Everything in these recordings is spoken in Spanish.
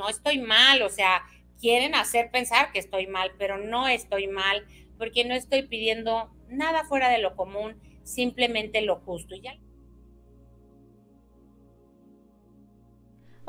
no estoy mal, o sea, quieren hacer pensar que estoy mal, pero no estoy mal porque no estoy pidiendo nada fuera de lo común, simplemente lo justo. Y ya.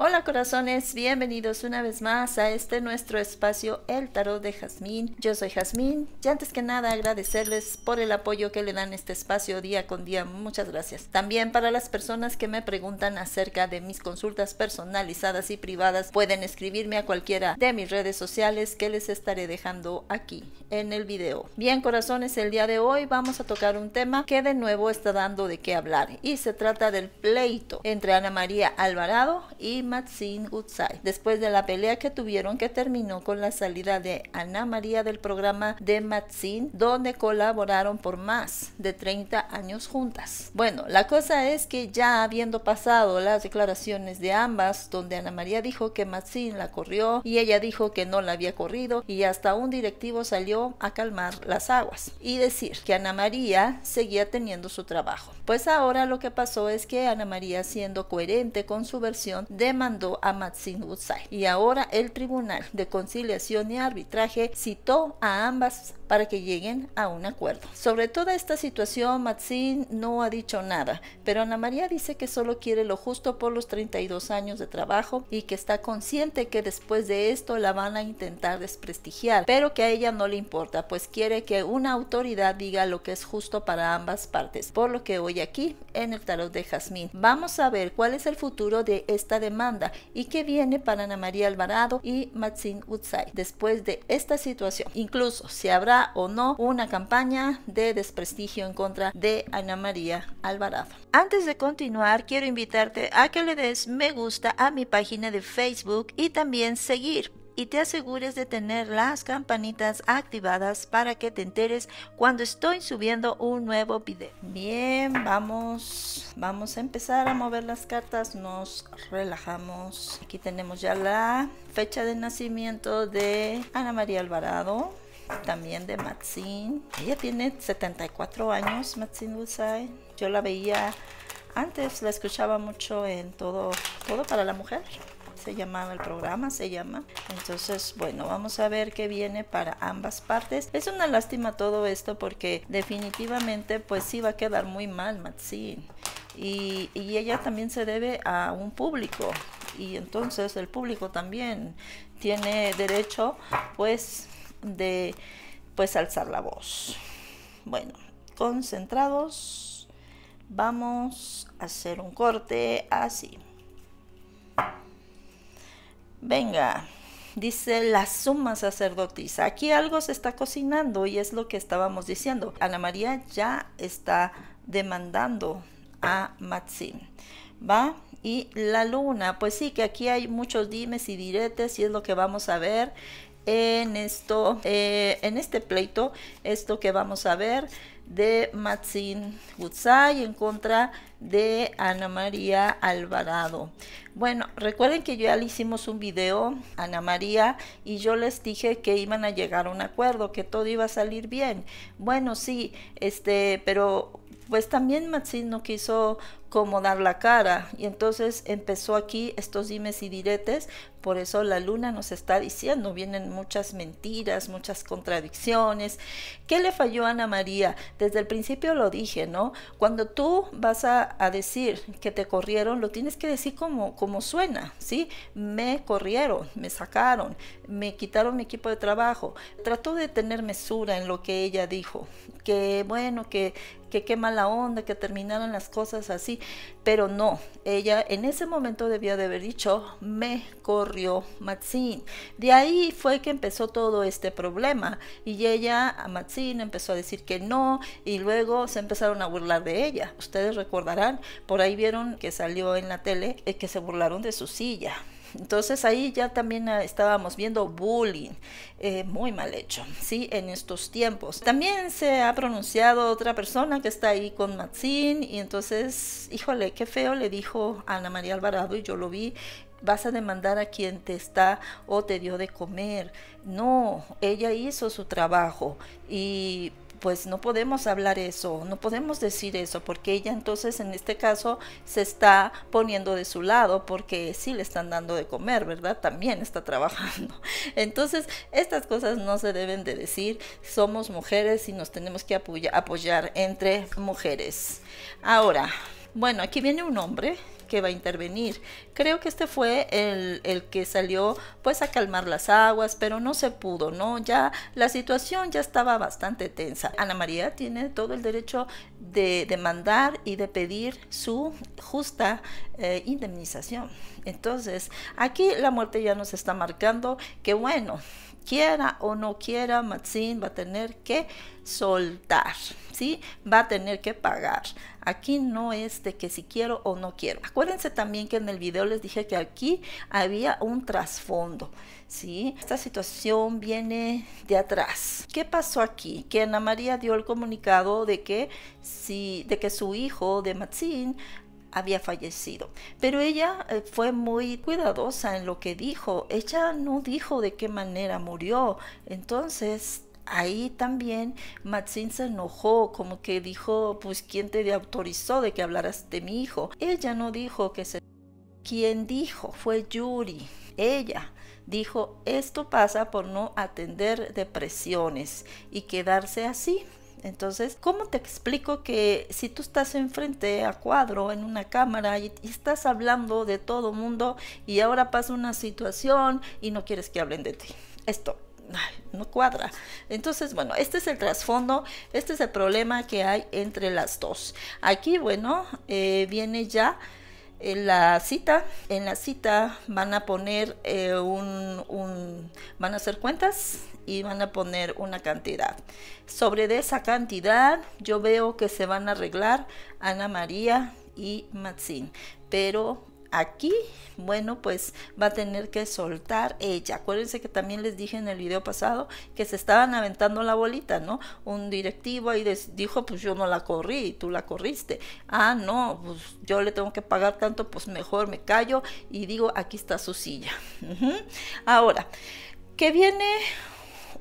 Hola corazones, bienvenidos una vez más a este nuestro espacio El Tarot de Jazmín. Yo soy Jazmín y antes que nada agradecerles por el apoyo que le dan este espacio día con día. Muchas gracias. También para las personas que me preguntan acerca de mis consultas personalizadas y privadas, pueden escribirme a cualquiera de mis redes sociales que les estaré dejando aquí en el video. Bien corazones, el día de hoy vamos a tocar un tema que de nuevo está dando de qué hablar y se trata del pleito entre Ana María Alvarado y Matzin Utsai, Después de la pelea que tuvieron que terminó con la salida de Ana María del programa de Matzin, donde colaboraron por más de 30 años juntas. Bueno, la cosa es que ya habiendo pasado las declaraciones de ambas, donde Ana María dijo que Matzin la corrió y ella dijo que no la había corrido y hasta un directivo salió a calmar las aguas y decir que Ana María seguía teniendo su trabajo. Pues ahora lo que pasó es que Ana María siendo coherente con su versión de mandó a Matsin Woodside y ahora el Tribunal de Conciliación y Arbitraje citó a ambas para que lleguen a un acuerdo. Sobre toda esta situación, Matsin no ha dicho nada, pero Ana María dice que solo quiere lo justo por los 32 años de trabajo y que está consciente que después de esto la van a intentar desprestigiar, pero que a ella no le importa, pues quiere que una autoridad diga lo que es justo para ambas partes, por lo que hoy aquí en el tarot de Jazmín vamos a ver cuál es el futuro de esta demanda y qué viene para Ana María Alvarado y Matsin Utsai después de esta situación. Incluso si habrá o no una campaña de desprestigio en contra de Ana María Alvarado. Antes de continuar, quiero invitarte a que le des me gusta a mi página de Facebook y también seguir y te asegures de tener las campanitas activadas para que te enteres cuando estoy subiendo un nuevo video. Bien, vamos, vamos a empezar a mover las cartas, nos relajamos. Aquí tenemos ya la fecha de nacimiento de Ana María Alvarado también de Maxine. Ella tiene 74 años, Maxine Busay. Yo la veía antes, la escuchaba mucho en todo, todo para la mujer. Se llamaba el programa, se llama. Entonces, bueno, vamos a ver qué viene para ambas partes. Es una lástima todo esto porque definitivamente pues sí va a quedar muy mal Maxine. Y, y ella también se debe a un público y entonces el público también tiene derecho pues de pues alzar la voz. Bueno, concentrados, vamos a hacer un corte así. Venga, dice la suma sacerdotisa. Aquí algo se está cocinando y es lo que estábamos diciendo. Ana María ya está demandando a Maxim. ¿Va? Y la luna, pues sí, que aquí hay muchos dimes y diretes y es lo que vamos a ver en esto, eh, en este pleito, esto que vamos a ver de Maxine Gutsai en contra de Ana María Alvarado. Bueno, recuerden que ya le hicimos un video Ana María y yo les dije que iban a llegar a un acuerdo, que todo iba a salir bien. Bueno, sí, este, pero pues también Maxine no quiso como dar la cara. Y entonces empezó aquí estos dimes y diretes, por eso la luna nos está diciendo, vienen muchas mentiras, muchas contradicciones. ¿Qué le falló a Ana María? Desde el principio lo dije, ¿no? Cuando tú vas a, decir que te corrieron, lo tienes que decir como, como suena, ¿sí? Me corrieron, me sacaron, me quitaron mi equipo de trabajo. Trató de tener mesura en lo que ella dijo, que bueno, que que qué mala onda, que terminaran las cosas así. Pero no, ella en ese momento debía de haber dicho, me corrió Maxine. De ahí fue que empezó todo este problema. Y ella, a Maxine, empezó a decir que no y luego se empezaron a burlar de ella. Ustedes recordarán, por ahí vieron que salió en la tele eh, que se burlaron de su silla. Entonces ahí ya también ah, estábamos viendo bullying, eh, muy mal hecho, ¿sí? En estos tiempos. También se ha pronunciado otra persona que está ahí con Maxine y entonces, híjole, qué feo le dijo Ana María Alvarado y yo lo vi vas a demandar a quien te está o te dio de comer. No, ella hizo su trabajo y pues no podemos hablar eso, no podemos decir eso, porque ella entonces en este caso se está poniendo de su lado porque sí le están dando de comer, ¿verdad? También está trabajando. Entonces, estas cosas no se deben de decir, somos mujeres y nos tenemos que apoyar entre mujeres. Ahora, bueno, aquí viene un hombre que va a intervenir. Creo que este fue el, que salió pues a calmar las aguas, pero no se pudo, ¿no? Ya la situación ya estaba bastante tensa. Ana María tiene todo el derecho de demandar y de pedir su justa eh, indemnización. Entonces, aquí la muerte ya nos está marcando que bueno, quiera o no quiera, Matsin va a tener que soltar, ¿sí? Va a tener que pagar. Aquí no es de que si quiero o no quiero. Acuérdense también que en el video les dije que aquí había un trasfondo, ¿sí? Esta situación viene de atrás. ¿Qué pasó aquí? Que Ana María dio el comunicado de que, si, de que su hijo de Matsin había fallecido. Pero ella eh, fue muy cuidadosa en lo que dijo. Ella no dijo de qué manera murió. Entonces, ahí también Matsin se enojó, como que dijo, pues, ¿quién te autorizó de que hablaras de mi hijo? Ella no dijo que se... Quien dijo fue Yuri, ella dijo, esto pasa por no atender depresiones y quedarse así entonces, ¿cómo te explico que si tú estás enfrente a cuadro, en una cámara, y, estás hablando de todo mundo y ahora pasa una situación y no quieres que hablen de ti? Esto no cuadra. Entonces, bueno, este es el trasfondo, este es el problema que hay entre las dos. Aquí, bueno, eh, viene ya en la cita, en la cita van a poner eh, un, un, van a hacer cuentas y van a poner una cantidad. Sobre de esa cantidad yo veo que se van a arreglar Ana María y Maxine, pero aquí, bueno, pues va a tener que soltar ella. Acuérdense que también les dije en el video pasado que se estaban aventando la bolita, ¿no? Un directivo ahí dijo, pues yo no la corrí, tú la corriste. Ah, no, pues yo le tengo que pagar tanto, pues mejor me callo y digo, aquí está su silla. Ahora, que viene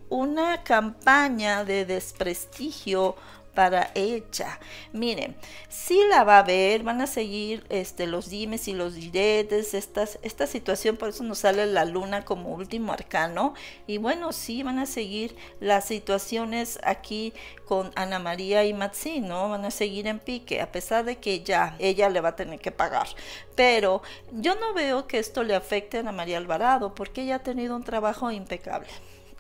una campaña de desprestigio para ella. Miren, si la va a ver, van a seguir este, los dimes y los diretes, esta, esta situación, por eso nos sale la luna como último arcano. Y bueno, sí van a seguir las situaciones aquí con Ana María y Matsi, ¿no? Van a seguir en pique, a pesar de que ya ella le va a tener que pagar. Pero yo no veo que esto le afecte a Ana María Alvarado, porque ella ha tenido un trabajo impecable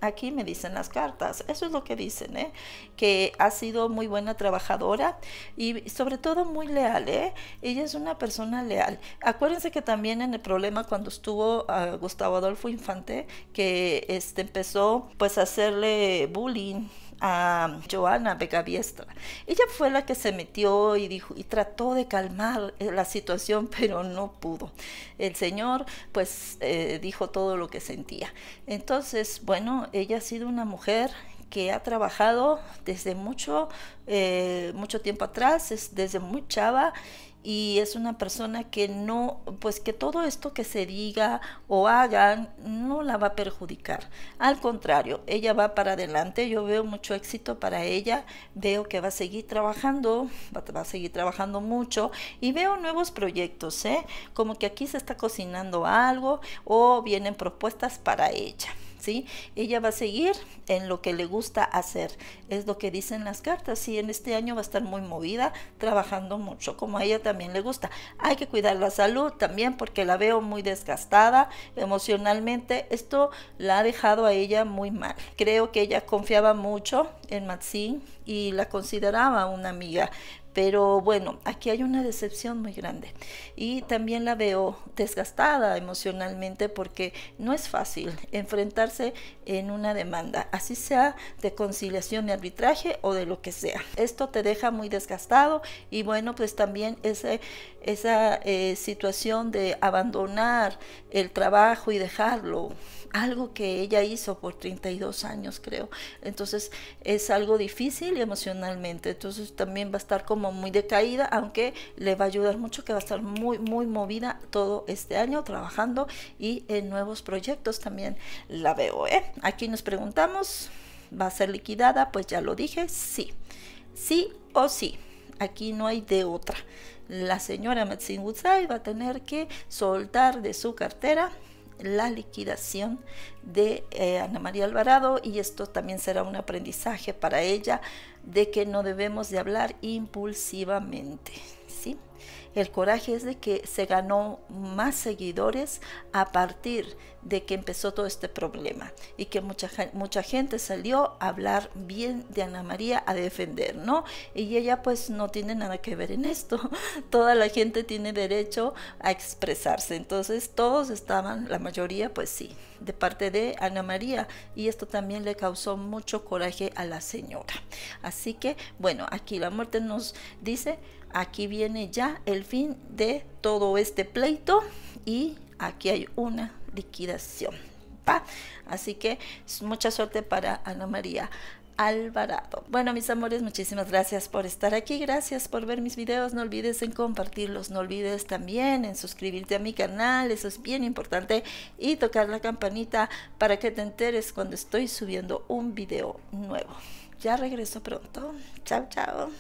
aquí me dicen las cartas, eso es lo que dicen, ¿eh? que ha sido muy buena trabajadora y sobre todo muy leal, ¿eh? ella es una persona leal. Acuérdense que también en el problema cuando estuvo ah, Gustavo Adolfo Infante, que este, empezó pues a hacerle bullying a Joana Begaviestra, Ella fue la que se metió y dijo y trató de calmar eh, la situación, pero no pudo. El señor pues eh, dijo todo lo que sentía. Entonces, bueno, ella ha sido una mujer que ha trabajado desde mucho, eh, mucho tiempo atrás, desde muy chava y es una persona que no, pues que todo esto que se diga o hagan no la va a perjudicar. Al contrario, ella va para adelante, yo veo mucho éxito para ella, veo que va a seguir trabajando, va, a seguir trabajando mucho y veo nuevos proyectos, ¿eh? como que aquí se está cocinando algo o vienen propuestas para ella. ¿sí? Ella va a seguir en lo que le gusta hacer, es lo que dicen las cartas, y en este año va a estar muy movida, trabajando mucho, como a ella también le gusta. Hay que cuidar la salud también porque la veo muy desgastada emocionalmente, esto la ha dejado a ella muy mal. Creo que ella confiaba mucho en Maxine y la consideraba una amiga, pero bueno, aquí hay una decepción muy grande y también la veo desgastada emocionalmente porque no es fácil enfrentarse en una demanda, así sea de conciliación y arbitraje o de lo que sea. Esto te deja muy desgastado y bueno, pues también esa eh, situación de abandonar el trabajo y dejarlo, algo que ella hizo por 32 años creo. Entonces es algo difícil emocionalmente, entonces también va a estar como muy decaída, aunque le va a ayudar mucho que va a estar muy, muy movida todo este año trabajando y en nuevos proyectos también la veo. ¿eh? Aquí nos preguntamos, ¿va a ser liquidada? Pues ya lo dije, sí, sí o sí. Aquí no hay de otra. La señora Metzing Woodside va a tener que soltar de su cartera la liquidación de eh, Ana María Alvarado y esto también será un aprendizaje para ella de que no debemos de hablar impulsivamente, ¿sí? El coraje es de que se ganó más seguidores a partir de que empezó todo este problema y que mucha, mucha gente salió a hablar bien de Ana María, a defender, ¿no? Y ella pues no tiene nada que ver en esto. Toda la gente tiene derecho a expresarse. Entonces todos estaban, la mayoría pues sí, de parte de Ana María. Y esto también le causó mucho coraje a la señora. Así que bueno, aquí la muerte nos dice, aquí viene ya el fin de todo este pleito y aquí hay una liquidación. Así que mucha suerte para Ana María. Alvarado. Bueno, mis amores, muchísimas gracias por estar aquí, gracias por ver mis videos, no olvides en compartirlos, no olvides también en suscribirte a mi canal, eso es bien importante, y tocar la campanita para que te enteres cuando estoy subiendo un video nuevo. Ya regreso pronto, chao, chao.